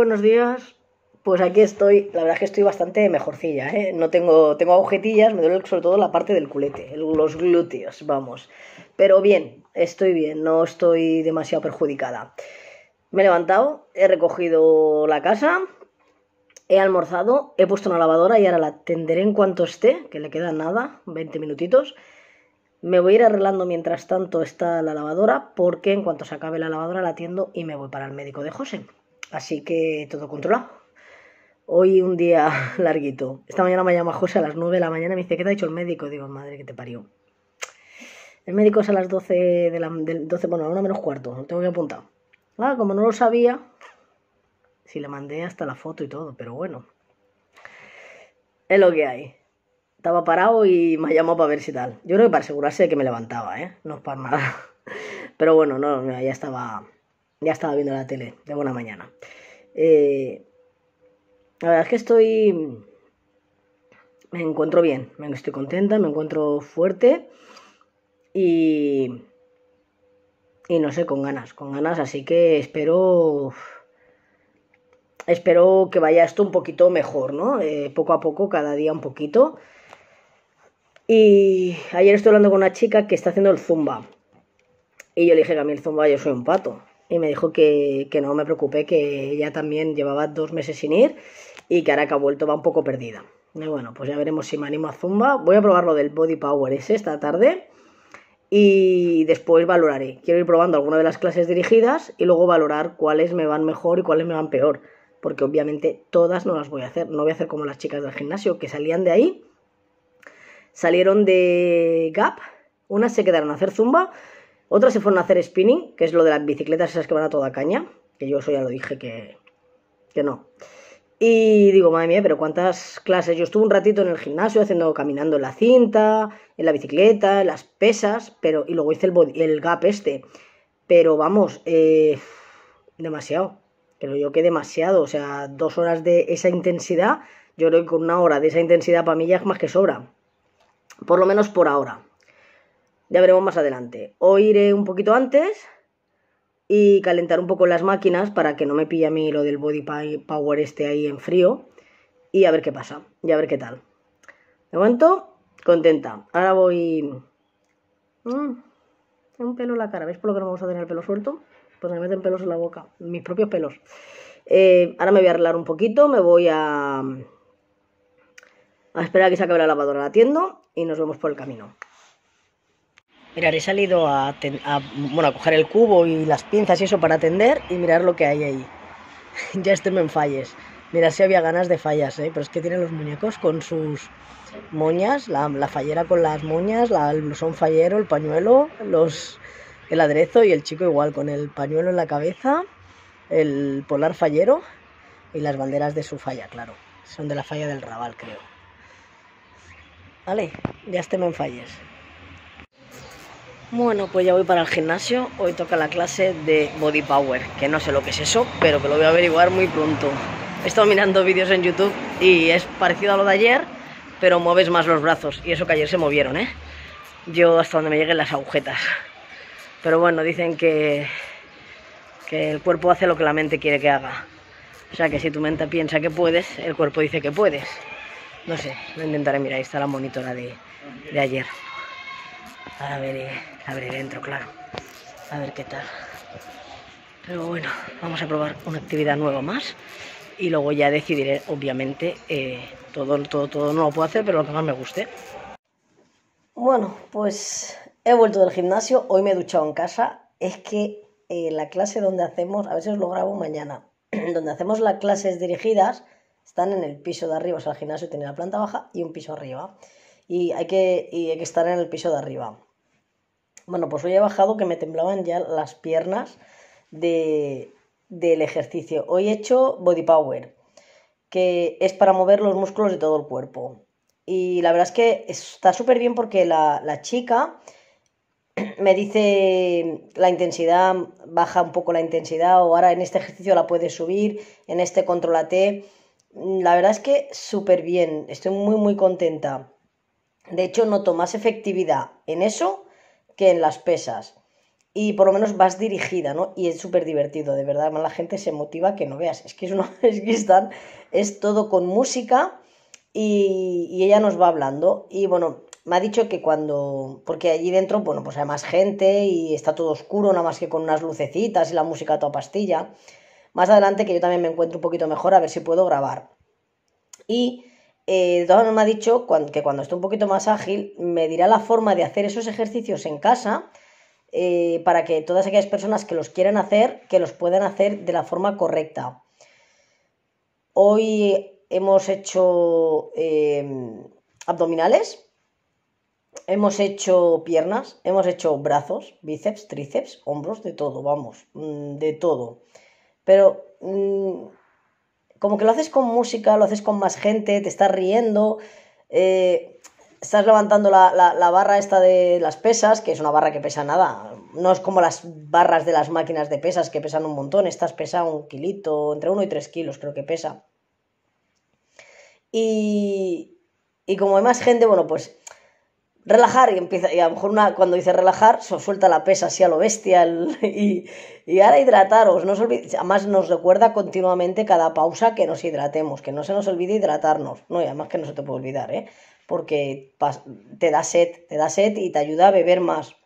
buenos días. Pues aquí estoy, la verdad es que estoy bastante mejorcilla, ¿eh? No tengo, tengo agujetillas, me duele sobre todo la parte del culete, los glúteos, vamos. Pero bien, estoy bien, no estoy demasiado perjudicada. Me he levantado, he recogido la casa, he almorzado, he puesto una lavadora y ahora la tenderé en cuanto esté, que le queda nada, 20 minutitos. Me voy a ir arreglando mientras tanto está la lavadora, porque en cuanto se acabe la lavadora la atiendo y me voy para el médico de José. Así que todo controlado. Hoy un día larguito. Esta mañana me llama José a las 9 de la mañana y me dice, ¿qué te ha dicho el médico? digo, madre que te parió. El médico es a las 12 de la... Del 12, bueno, a una menos cuarto, lo tengo que apuntar. Ah, como no lo sabía, si le mandé hasta la foto y todo, pero bueno. Es lo que hay. Estaba parado y me llamó para ver si tal. Yo creo que para asegurarse de que me levantaba, ¿eh? No es para nada. Pero bueno, no ya estaba ya estaba viendo la tele de buena mañana. Eh, la verdad es que estoy. Me encuentro bien, me estoy contenta, me encuentro fuerte y. Y no sé, con ganas, con ganas, así que espero. Espero que vaya esto un poquito mejor, ¿no? Eh, poco a poco, cada día un poquito. Y ayer estoy hablando con una chica que está haciendo el zumba. Y yo le dije que a mí el zumba yo soy un pato y me dijo que, que no me preocupé, que ella también llevaba dos meses sin ir y que ahora que ha vuelto va un poco perdida. bueno, pues ya veremos si me animo a Zumba. Voy a probar lo del Body Power S esta tarde y después valoraré. Quiero ir probando alguna de las clases dirigidas y luego valorar cuáles me van mejor y cuáles me van peor. Porque obviamente todas no las voy a hacer. No voy a hacer como las chicas del gimnasio que salían de ahí. Salieron de Gap. Unas se quedaron a hacer Zumba otras se fueron a hacer spinning, que es lo de las bicicletas esas que van a toda caña, que yo eso ya lo dije que, que no. Y digo, madre mía, pero cuántas clases. Yo estuve un ratito en el gimnasio haciendo, caminando en la cinta, en la bicicleta, en las pesas, pero. Y luego hice el, gap este. Pero vamos, eh, demasiado. Creo yo que demasiado. O sea, dos horas de esa intensidad. Yo creo que una hora de esa intensidad para mí ya es más que sobra. Por lo menos por ahora. Ya veremos más adelante. Hoy iré un poquito antes y calentar un poco las máquinas para que no me pille a mí lo del body power este ahí en frío. Y a ver qué pasa, y a ver qué tal. De momento, contenta. Ahora voy... Mm, tengo un pelo en la cara. ¿veis por lo que no vamos a tener el pelo suelto? Pues me meten pelos en la boca. Mis propios pelos. Eh, ahora me voy a arreglar un poquito. Me voy a... A esperar a que se acabe la lavadora la tienda y nos vemos por el camino. Mirar, he salido a, a, a coger el cubo y las pinzas y eso para atender y mirar lo que hay ahí. ya este en falles. Mira, si había ganas de fallas, ¿eh? pero es que tienen los muñecos con sus moñas, la, fallera con las moñas, el blusón fallero, el pañuelo, los, el aderezo y el chico igual, con el pañuelo en la cabeza, el polar fallero y las banderas de su falla, claro. Son de la falla del Raval, creo. Vale, ya este en falles. Bueno, pues ya voy para el gimnasio. Hoy toca la clase de Body Power, que no sé lo que es eso, pero que lo voy a averiguar muy pronto. He estado mirando vídeos en YouTube y es parecido a lo de ayer, pero mueves más los brazos. Y eso que ayer se movieron, ¿eh? Yo hasta donde me lleguen las agujetas. Pero bueno, dicen que, que el cuerpo hace lo que la mente quiere que haga. O sea que si tu mente piensa que puedes, el cuerpo dice que puedes. No sé, lo intentaré mirar. Ahí está la monitora de ayer ver ver dentro, claro. A ver qué tal. Pero bueno, vamos a probar una actividad nueva más. Y luego ya decidiré, obviamente, eh, todo, todo, todo no lo puedo hacer, pero lo que más me guste. Bueno, pues he vuelto del gimnasio. Hoy me he duchado en casa. Es que eh, la clase donde hacemos, a veces lo grabo mañana, donde hacemos las clases dirigidas, están en el piso de arriba, o sea, el gimnasio tiene la planta baja y un piso arriba y hay que, estar en el piso de arriba. Bueno, pues hoy he bajado que me temblaban ya las piernas del ejercicio. Hoy he hecho Body Power, que es para mover los músculos de todo el cuerpo. Y la verdad es que está súper bien porque la, la chica me dice la intensidad, baja un poco la intensidad o ahora en este ejercicio la puedes subir, en este controlate. La verdad es que súper bien, estoy muy muy contenta. De hecho, noto más efectividad en eso que en las pesas. Y por lo menos vas dirigida, ¿no? Y es súper divertido, de verdad. La gente se motiva que no veas. Es que es, una, es, que están, es todo con música y, ella nos va hablando. Y bueno, me ha dicho que cuando, porque allí dentro, bueno, pues hay más gente y está todo oscuro, nada más que con unas lucecitas y la música toda pastilla. Más adelante que yo también me encuentro un poquito mejor, a ver si puedo grabar. Y eh, me ha dicho que cuando esté un poquito más ágil, me dirá la forma de hacer esos ejercicios en casa eh, para que todas aquellas personas que los quieran hacer, que los puedan hacer de la forma correcta. Hoy hemos hecho eh, abdominales, hemos hecho piernas, hemos hecho brazos, bíceps, tríceps, hombros, de todo, vamos, mm, de todo. Pero mm, como que lo haces con música, lo haces con más gente, te estás riendo, eh, estás levantando la, barra esta de las pesas, que es una barra que pesa nada, no es como las barras de las máquinas de pesas que pesan un montón, estas pesan un kilito, entre 1 y tres kilos creo que pesa. Y, y como hay más gente, bueno, pues relajar y empieza, y a lo mejor una, cuando dice relajar, suelta la pesa así a lo bestial y, y, ahora hidrataros, no os además nos recuerda continuamente cada pausa que nos hidratemos, que no se nos olvide hidratarnos, no, y además que no se te puede olvidar, ¿eh? porque te da sed, te da sed y te ayuda a beber más.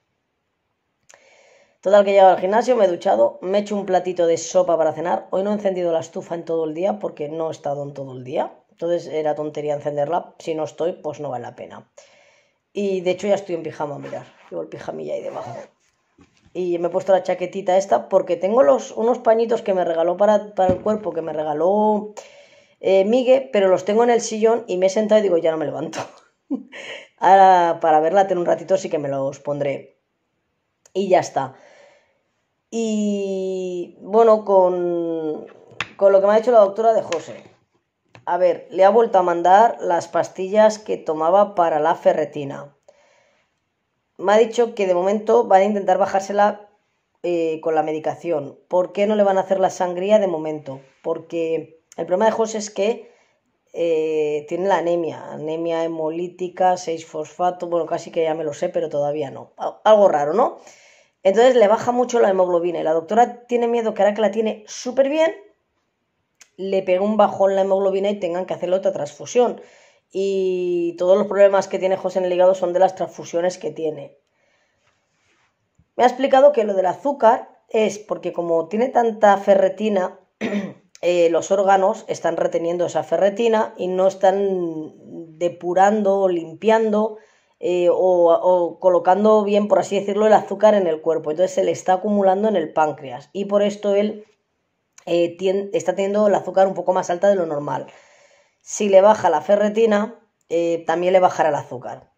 Total que llego al gimnasio, me he duchado, me he hecho un platito de sopa para cenar, hoy no he encendido la estufa en todo el día porque no he estado en todo el día, entonces era tontería encenderla, si no estoy pues no vale la pena. Y de hecho ya estoy en pijama, mirar. Llevo el pijamilla ahí debajo. Y me he puesto la chaquetita esta porque tengo los, unos pañitos que me regaló para, el cuerpo, que me regaló Miguel eh, Migue, pero los tengo en el sillón y me he sentado y digo, ya no me levanto. Ahora, para verla tengo un ratito sí que me los pondré. Y ya está. Y bueno, con, con lo que me ha dicho la doctora de José a ver, le ha vuelto a mandar las pastillas que tomaba para la ferretina. Me ha dicho que de momento van a intentar bajársela eh, con la medicación. ¿Por qué no le van a hacer la sangría de momento? Porque el problema de José es que eh, tiene la anemia, anemia hemolítica, 6 fosfato, bueno, casi que ya me lo sé, pero todavía no. Algo raro, ¿no? Entonces le baja mucho la hemoglobina y la doctora tiene miedo que ahora que la tiene súper bien, le pegó un bajón la hemoglobina y tengan que hacerle otra transfusión. Y todos los problemas que tiene José en el hígado son de las transfusiones que tiene. Me ha explicado que lo del azúcar es porque como tiene tanta ferretina, eh, los órganos están reteniendo esa ferretina y no están depurando o limpiando eh, o, o, colocando bien, por así decirlo, el azúcar en el cuerpo. Entonces se le está acumulando en el páncreas y por esto él eh, está teniendo el azúcar un poco más alta de lo normal. Si le baja la ferretina, eh, también le bajará el azúcar.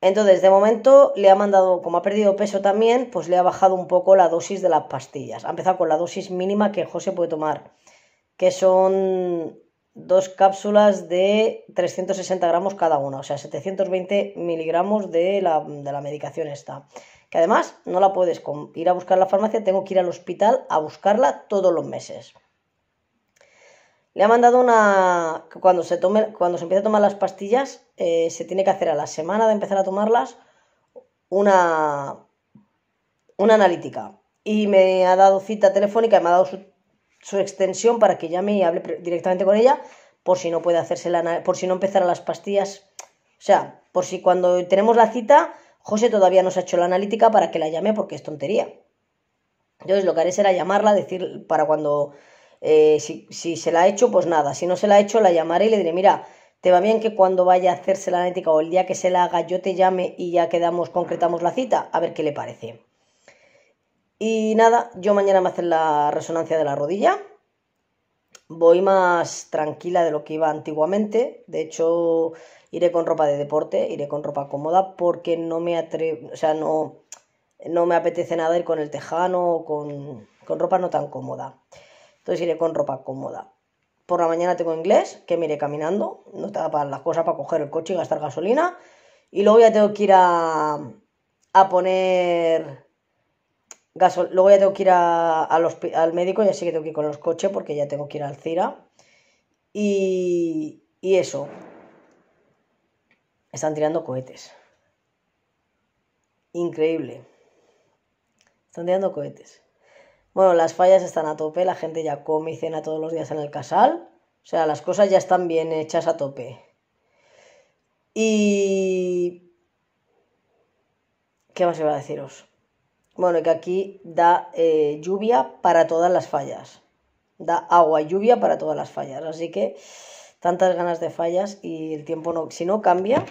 Entonces, de momento le ha mandado, como ha perdido peso también, pues le ha bajado un poco la dosis de las pastillas. Ha empezado con la dosis mínima que José puede tomar, que son dos cápsulas de 360 gramos cada una, o sea, 720 miligramos de la, de la medicación esta que además no la puedes ir a buscar a la farmacia, tengo que ir al hospital a buscarla todos los meses. Le ha mandado una. Cuando se, tome, cuando se empiece a tomar las pastillas, eh, se tiene que hacer a la semana de empezar a tomarlas una, una analítica. Y me ha dado cita telefónica y me ha dado su, extensión para que llame y hable directamente con ella, por si no puede hacerse la, por si no empezara las pastillas. O sea, por si cuando tenemos la cita José todavía no se ha hecho la analítica para que la llame porque es tontería. Entonces lo que haré será llamarla, decir para cuando, eh, si, si, se la ha hecho, pues nada, si no se la ha hecho, la llamaré y le diré, mira, ¿te va bien que cuando vaya a hacerse la analítica o el día que se la haga yo te llame y ya quedamos, concretamos la cita? A ver qué le parece. Y nada, yo mañana me hacen la resonancia de la rodilla. Voy más tranquila de lo que iba antiguamente. De hecho, iré con ropa de deporte, iré con ropa cómoda porque no me atrevo, o sea, no, no me apetece nada ir con el tejano o con, ropa no tan cómoda. Entonces iré con ropa cómoda. Por la mañana tengo inglés, que me iré caminando, no está para las cosas para coger el coche y gastar gasolina. Y luego ya tengo que ir a, poner luego ya tengo que ir al médico, ya sí que tengo que ir con los coches porque ya tengo que ir al CIRA. Y, y eso, están tirando cohetes. Increíble. Están tirando cohetes. Bueno, las fallas están a tope, la gente ya come y cena todos los días en el casal. O sea, las cosas ya están bien hechas a tope. Y... ¿Qué más iba a deciros? Bueno, que aquí da eh, lluvia para todas las fallas. Da agua y lluvia para todas las fallas. Así que tantas ganas de fallas y el tiempo no... Si no cambia,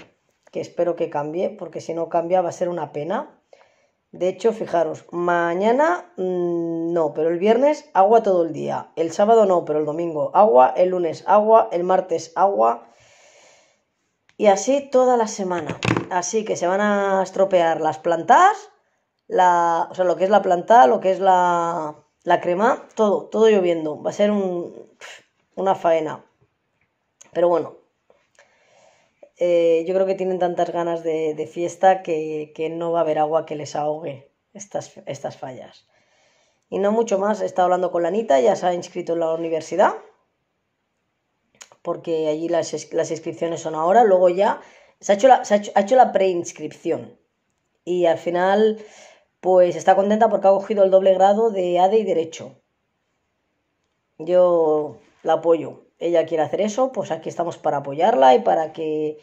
que espero que cambie, porque si no cambia va a ser una pena. De hecho, fijaros, mañana mm, no, pero el viernes agua todo el día. El sábado no, pero el domingo agua, el lunes agua, el martes agua. Y así toda la semana. Así que se van a estropear las plantas, la, o sea, lo que es la planta, lo que es la, la crema, todo, todo lloviendo. Va a ser un, una faena. Pero bueno, eh, yo creo que tienen tantas ganas de, fiesta que, no va a haber agua que les ahogue estas, fallas. Y no mucho más, he estado hablando con la Anita, ya se ha inscrito en la universidad, porque allí las, inscripciones son ahora, luego ya se ha hecho la, ha hecho la preinscripción. Y al final, pues está contenta porque ha cogido el doble grado de ADE y Derecho. Yo la apoyo ella quiere hacer eso, pues aquí estamos para apoyarla y para que,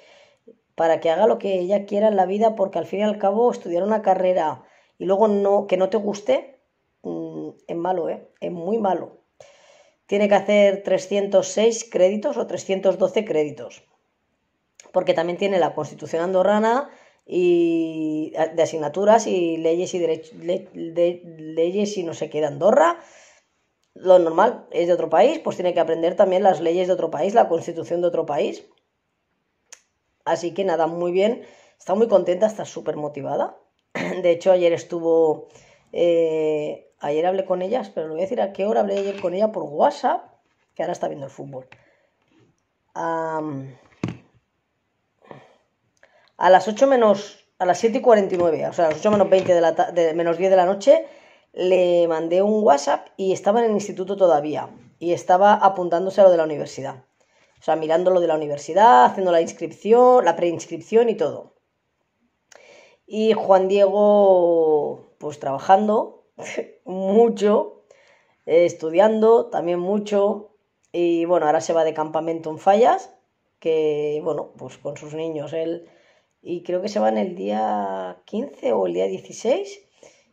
para que haga lo que ella quiera en la vida, porque al fin y al cabo estudiar una carrera y luego no, que no te guste, mm, es malo, ¿eh? es muy malo. Tiene que hacer 306 créditos o 312 créditos, porque también tiene la Constitución andorrana y eh, de asignaturas y leyes y, derechos leyes y no se queda Andorra lo normal, es de otro país, pues tiene que aprender también las leyes de otro país, la constitución de otro país. Así que nada, muy bien, está muy contenta, está súper motivada. De hecho, ayer estuvo, eh, ayer hablé con ellas, pero le voy a decir a qué hora hablé ayer con ella por WhatsApp, que ahora está viendo el fútbol. a las 8 menos, a las 7 y 49, o sea, a las 8 menos 20 de menos 10 de la noche, le mandé un WhatsApp y estaba en el instituto todavía y estaba apuntándose a lo de la universidad. O sea, mirando lo de la universidad, haciendo la inscripción, la preinscripción y todo. Y Juan Diego, pues trabajando mucho, eh, estudiando también mucho. Y bueno, ahora se va de campamento en Fallas, que bueno, pues con sus niños él. Y creo que se va en el día 15 o el día 16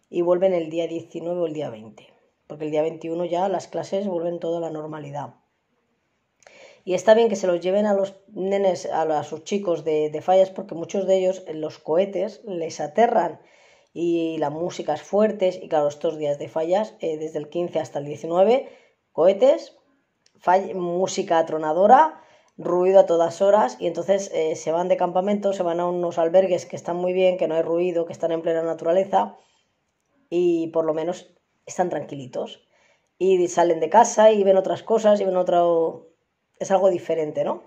y vuelven el día 19 o el día 20, porque el día 21 ya las clases vuelven toda la normalidad. Y está bien que se los lleven a los nenes, a, sus chicos de, fallas, porque muchos de ellos eh, los cohetes les aterran y la música es fuerte. Y claro, estos días de fallas, eh, desde el 15 hasta el 19, cohetes, música atronadora, ruido a todas horas. Y entonces eh, se van de campamento, se van a unos albergues que están muy bien, que no hay ruido, que están en plena naturaleza y por lo menos están tranquilitos. Y salen de casa y ven otras cosas y ven otro... Es algo diferente, ¿no?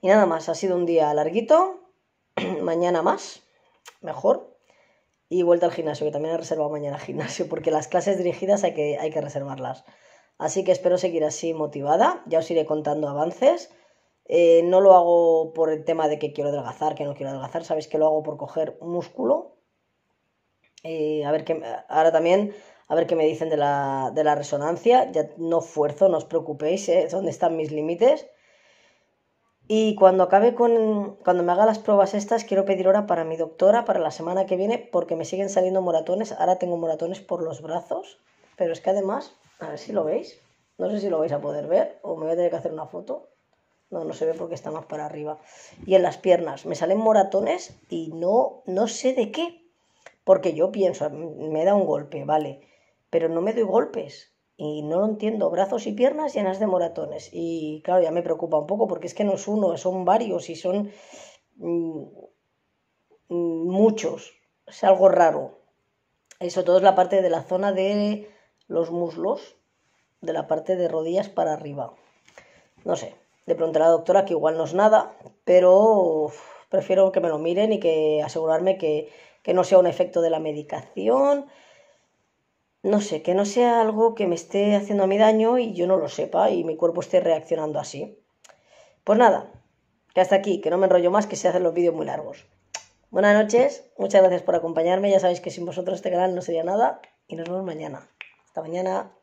Y nada más, ha sido un día larguito, mañana más, mejor, y vuelta al gimnasio, que también he reservado mañana gimnasio, porque las clases dirigidas hay que, hay que reservarlas. Así que espero seguir así motivada, ya os iré contando avances. Eh, no lo hago por el tema de que quiero adelgazar, que no quiero adelgazar, sabéis que lo hago por coger músculo, eh, a ver qué, ahora también, a ver qué me dicen de la, resonancia. Ya no fuerzo, no os preocupéis, ¿eh? dónde están mis límites. Y cuando acabe con. Cuando me haga las pruebas estas, quiero pedir hora para mi doctora para la semana que viene, porque me siguen saliendo moratones. Ahora tengo moratones por los brazos, pero es que además, a ver si lo veis. No sé si lo vais a poder ver o me voy a tener que hacer una foto. No, no se ve porque está más para arriba. Y en las piernas, me salen moratones y no, no sé de qué porque yo pienso, me da un golpe, vale, pero no me doy golpes y no lo entiendo, brazos y piernas llenas de moratones y claro, ya me preocupa un poco porque es que no es uno, son varios y son mm, mm, muchos, es algo raro. Eso todo es la parte de la zona de los muslos, de la parte de rodillas para arriba. No sé, de pronto la doctora que igual no es nada, pero prefiero que me lo miren y que asegurarme que que no sea un efecto de la medicación, no sé, que no sea algo que me esté haciendo a mí daño y yo no lo sepa y mi cuerpo esté reaccionando así. Pues nada, que hasta aquí, que no me enrollo más, que se hacen los vídeos muy largos. Buenas noches, muchas gracias por acompañarme, ya sabéis que sin vosotros este canal no sería nada y nos vemos mañana. Hasta mañana.